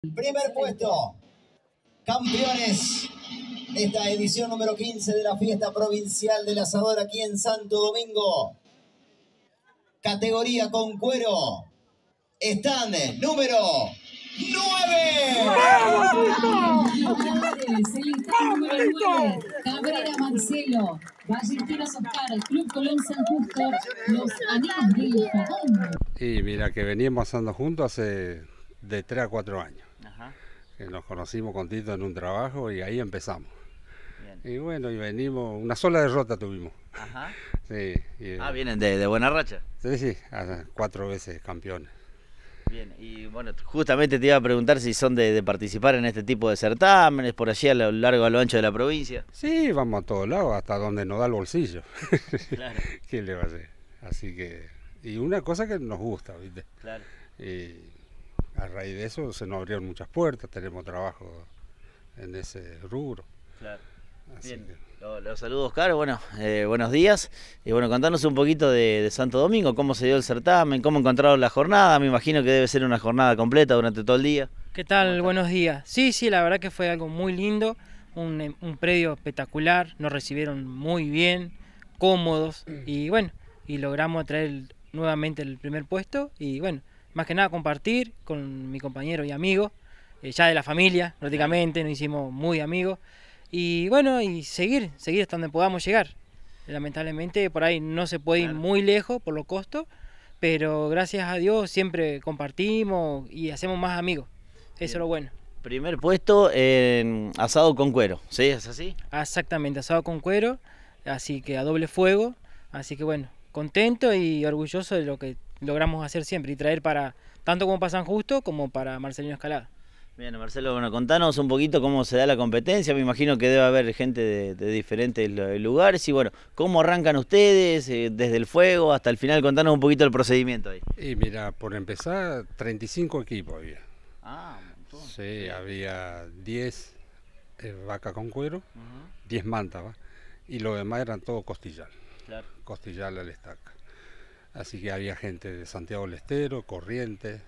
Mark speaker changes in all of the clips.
Speaker 1: Primer puesto, campeones esta edición número 15 de la fiesta provincial del asador aquí en Santo Domingo. Categoría con cuero, están número 9.
Speaker 2: Cabrera Marcelo, Ballesteros Oscar, Club Colón San Justo, Los Amigos
Speaker 3: del Y mira que veníamos andando juntos hace de 3 a 4 años. Eh, nos conocimos con Tito en un trabajo y ahí empezamos. Y bueno, y venimos, una sola derrota tuvimos.
Speaker 1: Ajá.
Speaker 3: Sí, eh, ah, vienen de, buena racha. Sí, sí, cuatro veces campeones.
Speaker 1: Bien, y bueno, justamente te iba a preguntar si son de, participar en este tipo de certámenes por allí a lo largo, a lo ancho de la provincia. Sí, vamos
Speaker 3: a todos lados, hasta donde nos da el bolsillo. Claro. le va a hacer? Así que, y una cosa que nos gusta, ¿viste? Claro a raíz de eso se nos abrieron muchas puertas, tenemos trabajo en ese rubro.
Speaker 1: Claro. Los saludos, caro Bueno, eh, buenos días. Y bueno, contanos un poquito de, Santo Domingo, cómo se dio el certamen, cómo encontraron la jornada. Me imagino que debe ser una jornada completa durante todo el día.
Speaker 2: ¿Qué tal? Buenos días. Sí, sí, la verdad que fue algo muy lindo, un, em, predio espectacular. Nos recibieron muy bien, cómodos y bueno, y logramos traer nuevamente el primer puesto y bueno, más que nada compartir con mi compañero y amigo, eh, ya de la familia prácticamente, nos hicimos muy amigos. Y bueno, y seguir, seguir hasta donde podamos llegar. Lamentablemente por ahí no se puede ir muy lejos por lo costos, pero gracias a Dios siempre compartimos y hacemos más amigos. Eso es lo bueno.
Speaker 1: Primer puesto en asado con cuero, ¿sí? ¿Es
Speaker 2: así? Exactamente, asado con cuero, así que a doble fuego. Así que bueno, contento y orgulloso de lo que logramos hacer siempre y traer para tanto como pasan Justo como para Marcelino Escalada.
Speaker 1: Bien, Marcelo, bueno, contanos un poquito cómo se da la competencia. Me imagino que debe haber gente de, diferentes lugares. Y bueno, ¿cómo arrancan ustedes eh, desde el fuego hasta el final? Contanos un poquito el procedimiento ahí.
Speaker 3: Y mira, por empezar, 35 equipos había. Ah, Sí, había 10 vaca eh, vacas con cuero, 10 mantas, y lo demás eran todo costillal, Claro. Costillar al estaca. Así que había gente de Santiago del Estero, Corrientes,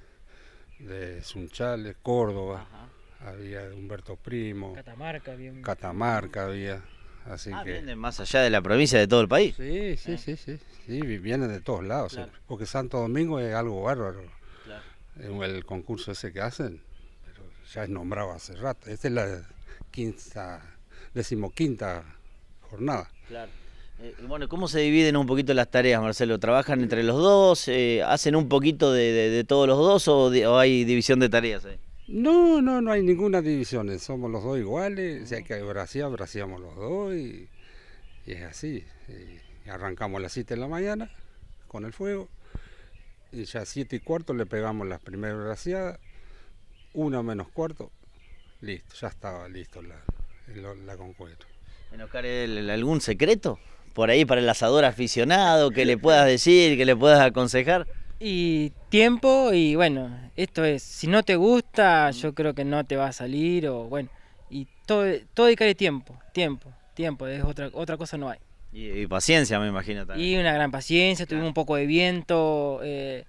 Speaker 3: de Sunchales, Córdoba, había Humberto Primo.
Speaker 2: Catamarca había. Catamarca
Speaker 3: Así
Speaker 1: ah, que... vienen más allá de la provincia de todo el país.
Speaker 3: Sí, sí, ah. sí, sí, vienen de todos lados. Porque Santo Domingo es algo bárbaro. Claro. El concurso ese que hacen, pero ya es nombrado hace rato. Esta es la quinta, decimoquinta
Speaker 1: jornada. Claro. Eh, bueno, ¿cómo se dividen un poquito las tareas, Marcelo? ¿Trabajan entre los dos? Eh, ¿Hacen un poquito de, todos los dos o, hay división de tareas?
Speaker 3: No, no, no hay ninguna división. Somos los dos iguales. Si hay que brasear, los dos y, es así. arrancamos a las 7 de la mañana con el fuego y ya a 7 y cuarto le pegamos las primeras braciadas, Una menos cuarto, listo, ya estaba listo la, la, concuerda.
Speaker 1: ¿En algún secreto? por ahí para el asador aficionado, que le puedas decir, que le puedas aconsejar?
Speaker 2: Y tiempo y bueno, esto es, si no te gusta, yo creo que no te va a salir o bueno, y todo, todo dedicarle tiempo, tiempo, tiempo, es otra, otra cosa no hay.
Speaker 1: Y, paciencia, me imagino también.
Speaker 2: Y una gran paciencia, tuvimos un poco de viento, eh,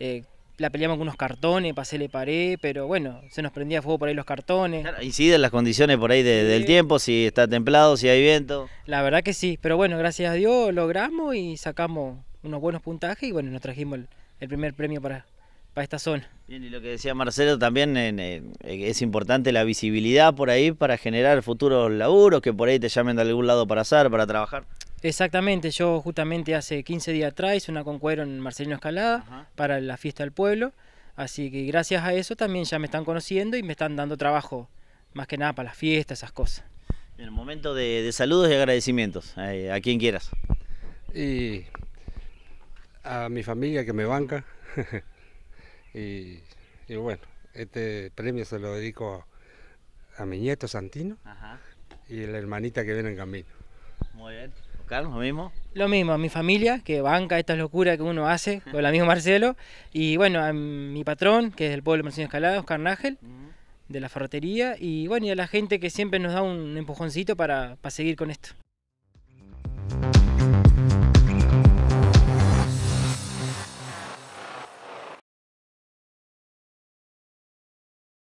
Speaker 2: eh la peleamos con unos cartones, pasé le paré, pero bueno, se nos prendía fuego por ahí los cartones. Claro,
Speaker 1: inciden las condiciones por ahí del tiempo, si está templado, si hay viento.
Speaker 2: La verdad que sí, pero bueno, gracias a Dios logramos y sacamos unos buenos puntajes y bueno, nos trajimos el, primer premio para, esta zona.
Speaker 1: Bien, y lo que decía Marcelo también eh, eh, es importante la visibilidad por ahí para generar futuros laburos, que por ahí te llamen de algún lado para hacer, para trabajar.
Speaker 2: Exactamente, yo justamente hace 15 días atrás hice una concuero en Marcelino Escalada para la fiesta del pueblo, así que gracias a eso también ya me están conociendo y me están dando trabajo, más que nada para las fiestas, esas cosas.
Speaker 1: En el momento de, saludos y agradecimientos, eh, a quien quieras. Y a mi
Speaker 3: familia que me banca, y, bueno, este premio se lo dedico a, mi nieto Santino y la hermanita que viene en camino.
Speaker 2: Muy bien
Speaker 1: lo mismo.
Speaker 2: Lo mismo, a mi familia, que banca estas locuras que uno hace con el amigo Marcelo. Y bueno, a mi patrón, que es del pueblo Marcelo Escalado, Oscar de la ferretería. Y bueno, y a la gente que siempre nos da un empujoncito para seguir con esto.